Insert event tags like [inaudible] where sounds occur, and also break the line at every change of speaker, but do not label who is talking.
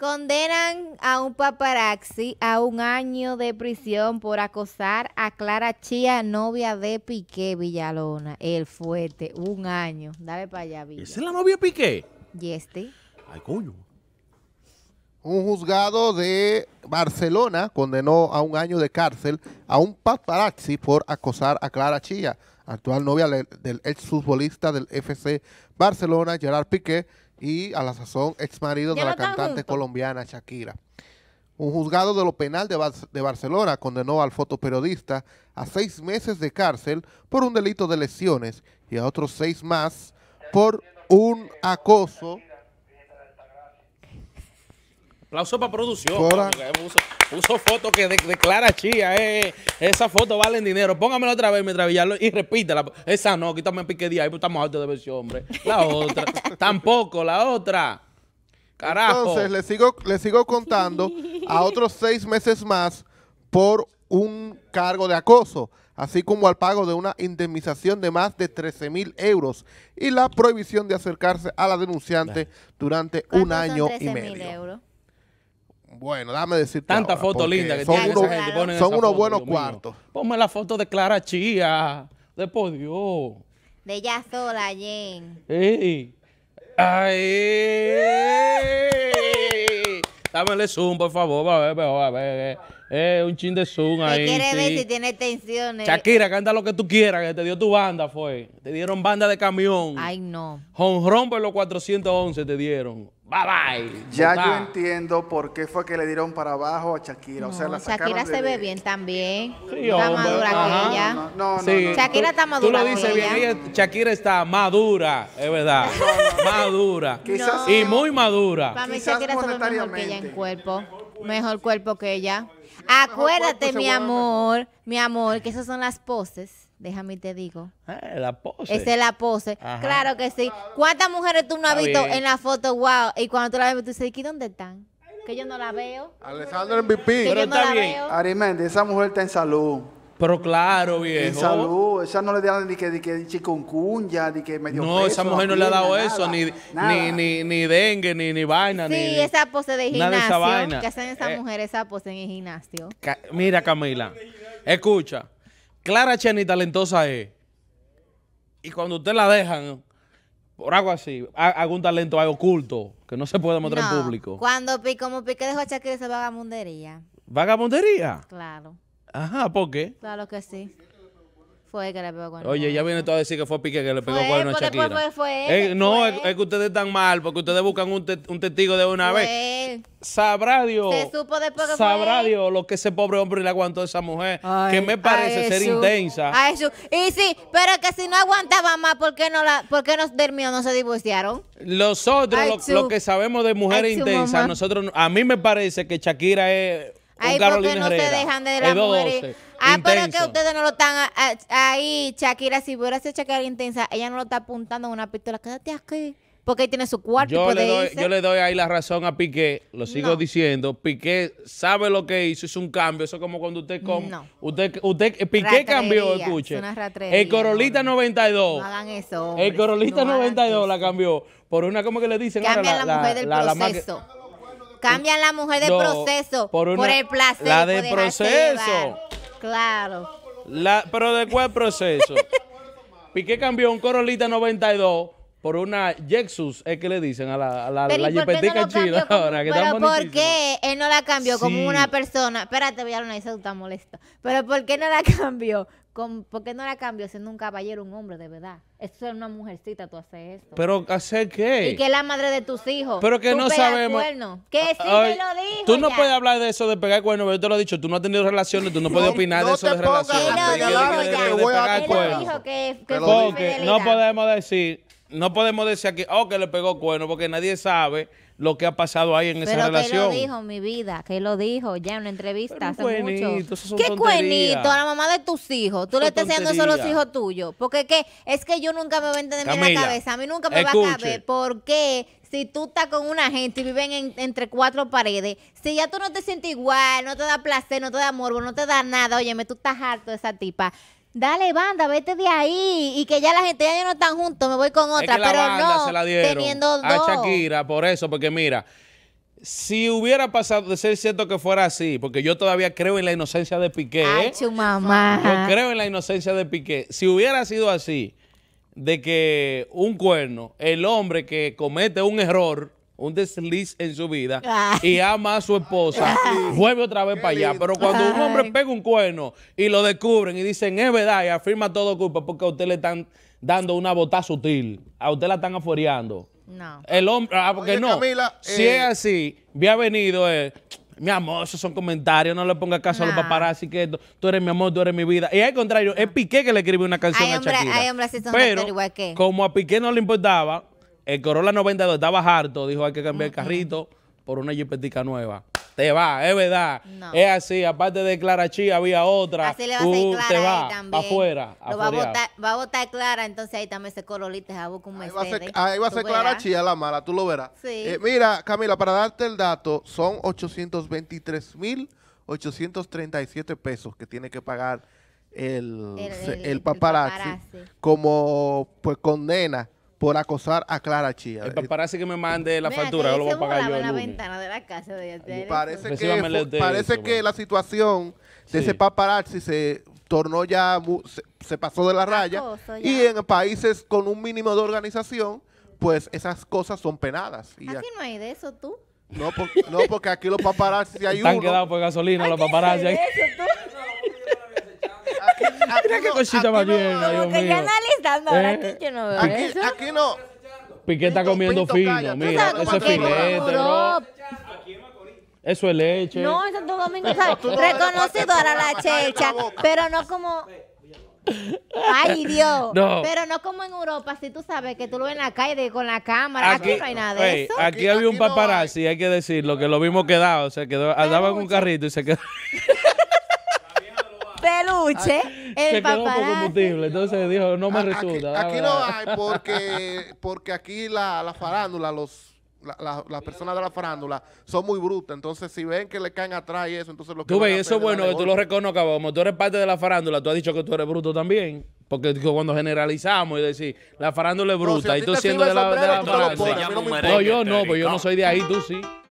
Condenan a un paparazzi a un año de prisión por acosar a Clara Chía, novia de Piqué Villalona. El fuerte, un año. Dale para allá, Villa.
¿Esa es la novia de Piqué? ¿Y este? Ay, coño.
Un juzgado de Barcelona condenó a un año de cárcel a un paparazzi por acosar a Clara Chía, actual novia del exfutbolista del FC Barcelona, Gerard Piqué, y a la sazón ex marido de la cantante colombiana Shakira. Un juzgado de lo penal de, de, Barcelona condenó al fotoperiodista a seis meses de cárcel por un delito de lesiones y a otros seis más por un acoso
Aplauso para producción. Puso, fotos que declara Chía. Eh, eh. Esa foto vale dinero. Póngamela otra vez, mientras Villalobos. Y repítela. Esa no, quítame pique día. Ahí estamos altos de ver versión, hombre. La [laughs] otra. Tampoco, la otra. Carajo. Entonces, le
sigo, le sigo contando a otros seis meses más por un cargo de acoso, así como al pago de una indemnización de más de 13 mil euros y la prohibición de acercarse a la denunciante durante un año y medio bueno, dame decirte Tanta foto linda que son tiene unos, esa gente. son unos buenos cuartos.
Ponme la foto de Clara Chía, de por Dios.
De ella sola,
Jen. ¡Ey! ¡Ay! [laughs] Dámele zoom, por favor, a ver, a ver. Eh, un chin de zoom ahí. quiere ver si
tiene tensiones. Shakira,
canta lo que tú quieras, que te dio tu banda, fue. Te dieron banda de camión. Ay, no. Honrón por los 411 te dieron. Bye, bye. Ya yo entiendo por qué fue que le dieron para abajo a Shakira. o sea, la Shakira se ve
bien también. está madura que ella. No,
no, no, Shakira está madura. Tú lo dices bien.
Shakira está madura, es verdad. madura. [laughs] Quizás, y muy madura. Para mí
Shakira se ve mejor que ella
en cuerpo. Mejor cuerpo que ella. Acuérdate, pues, mi pues. amor, mi amor, que esas son las poses. Déjame te digo. Ah, la pose. Esa es la pose. Claro que sí. ¿Cuántas mujeres tú no has visto en la foto? Wow. Y cuando tú la ves, tú dices, ¿y dónde están? Que yo no la veo. Alexander
MVP. Que yo no está bien. veo. Arimendi, esa mujer está en salud.
Pero claro, viejo. En salud,
esa no le da ni que, ni que cuña, ni que medio
No, esa mujer no le ha dado eso, ni, ni, ni, dengue, ni, ni vaina. Sí, ni,
esa pose
de gimnasio. esa Que hacen esas eh, mujeres esa pose en el gimnasio.
mira, Camila, escucha. Clara Cheni talentosa es. Y cuando usted la dejan, por algo así, algún talento hay oculto que no se puede mostrar en público. Cuando,
como pique, dejó a Shakira, se vagabundería.
¿Vagabundería? Claro. Ajá, ¿por qué?
Claro que sí. Fue que le pegó cuerno. Oye,
ya viene todo a decir que fue Piqué que le pegó eh, no, es, que ustedes están mal porque ustedes buscan un, testigo de una vez. Sabrá Dios. Se
supo después que Sabrá
Dios lo que ese pobre hombre le aguantó a esa mujer. que me parece ser intensa. A Y
sí, pero que si no aguantaba más, ¿por qué no, la, por qué no no se divorciaron?
Nosotros, lo, que sabemos de mujeres intensas, nosotros, a mí me parece que Shakira es Ahí porque no se dejan de las mujeres.
Ah, pero es que ustedes no lo están ah, ah, ahí, Shakira, si hubiera sido Shakira intensa, ella no lo está apuntando en una pistola, quédate aquí. Porque ahí tiene su cuarto yo le doy, Yo
le doy ahí la razón a Piqué, lo sigo diciendo. Piqué sabe lo que hizo, Es un cambio. Eso es como cuando usted... no. usted, usted Piqué cambió, escuche. el Corolita 92. No
hagan eso, El Corolita
92 la cambió por una, como que le dicen? Cambian la, la, mujer del proceso
cambian la mujer de proceso por, el placer. La de proceso. Claro.
La, pero ¿de cuál proceso? [laughs] Piqué cambió un Corolita 92 por una Yexus, es que le dicen a la, a la, la china ahora. pero ¿por qué
él no la cambió como una persona? Espérate, voy a una eso está molesta. Pero ¿por qué no la [laughs] cambió? Con, ¿Por qué no la cambió siendo un caballero, un hombre de verdad? Esto es una mujercita, tú haces eso.
¿Pero hacer qué? Y que es
la madre de tus hijos. Pero que no sabemos. Cuerno. Que
sí me lo dijo. Tú no puedes hablar de eso de pegar cuerno, yo te lo he dicho. Tú no has tenido relaciones, tú no puedes opinar de eso de relaciones. Él dijo
que, no
podemos decir no podemos decir aquí, oh, que le pegó cuerno, porque nadie sabe lo que ha pasado ahí en esa relación. Pero que lo dijo,
mi vida, que lo dijo ya en una entrevista hace cuenito, mucho. ¿Qué cuenito? A la mamá de tus hijos. Tú le estás diciendo eso a los hijos tuyos. Porque ¿qué? es que yo nunca me voy a entender la cabeza. A mí nunca me va a caber. ¿Por qué? si tú estás con una gente y viven entre cuatro paredes, si ya tú no te sientes igual, no te da placer, no te da amor, no te da nada, óyeme, tú estás harto de esa tipa. Dale, banda, vete de ahí. Y que ya la gente ya no están juntos, me voy con otra. que pero no, teniendo dos. A Shakira,
por eso, porque mira, si hubiera pasado de ser cierto que fuera así, porque yo todavía creo en la inocencia de Piqué. Ay,
¿eh? mamá. Yo
creo en la inocencia de Piqué. Si hubiera sido así, de que un cuerno, el hombre que comete un error un desliz en su vida y ama a su esposa, vuelve otra vez para allá. Pero cuando un hombre pega un cuerno y lo descubren y dicen es verdad y afirma todo culpa porque a usted le están dando una botada sutil, a usted la están aforeando. No. El hombre, ah, porque no. si eh, es así, había venido eh, mi amor, esos son comentarios, no le ponga caso a los paparazzi, que tú, eres mi amor, tú eres mi vida. Y al contrario, es Piqué que le escribe una canción a Shakira. pero, como a Piqué no le importaba, el Corolla 92 estaba harto, dijo hay que cambiar el carrito por una jipetica nueva. Te va, es verdad. Es así, aparte de Clara Chía había otra. Así le va a hacer uh, Clara te va, afuera, Lo va, a
va a Clara, entonces ahí también se corolita se Ahí va a ser, ahí va a ser Clara Chía
la mala, tú lo verás. Sí. Eh, mira, Camila, para darte el dato, son 823.837 pesos que tiene que pagar el, El- paparazzi. como pues condena por acosar a Clara Chía. El
paparazzi que me mande la factura, yo lo voy a pagar yo. de la
casa Parece, que, la situación de ese paparazzi se tornó ya, se, pasó de la raya. y en países con un mínimo de organización, pues esas cosas son penadas. Y aquí no hay de eso, ¿tú? No,
no porque aquí los paparazzi hay Están uno. quedados por gasolina los paparazzi. Aquí, aquí, aquí, Mira qué cosita más bien. Dios mío.
Eh. aquí? no eso.
Piqué está comiendo fino, Eso es Eso es leche. No,
en Santo Domingo, Reconocido ahora la checha, pero no como... Ay, Dios. Pero no como en Europa, si tú sabes que tú lo ves en la calle con la cámara. Aquí, no hay nada de eso. Aquí, había un
paparazzi, hay que decirlo, que lo vimos quedado. Se quedó, andaba en un carrito y se quedó peluche, ah, el se quedó combustible. Entonces dijo, no me resulta. Ah, aquí,
no hay [laughs] porque, porque aquí la, la farándula, los las la, personas de la farándula son muy brutas. Entonces, si ven que le caen atrás y eso, entonces lo que. Tú ves, eso es bueno que tú lo
reconozcas, como tú eres parte de la farándula, tú has dicho que tú eres bruto también. Porque cuando generalizamos y decir, la farándula es bruta, y tú siendo de la, de la farándula. No, yo no, pues yo no soy de ahí, tú sí.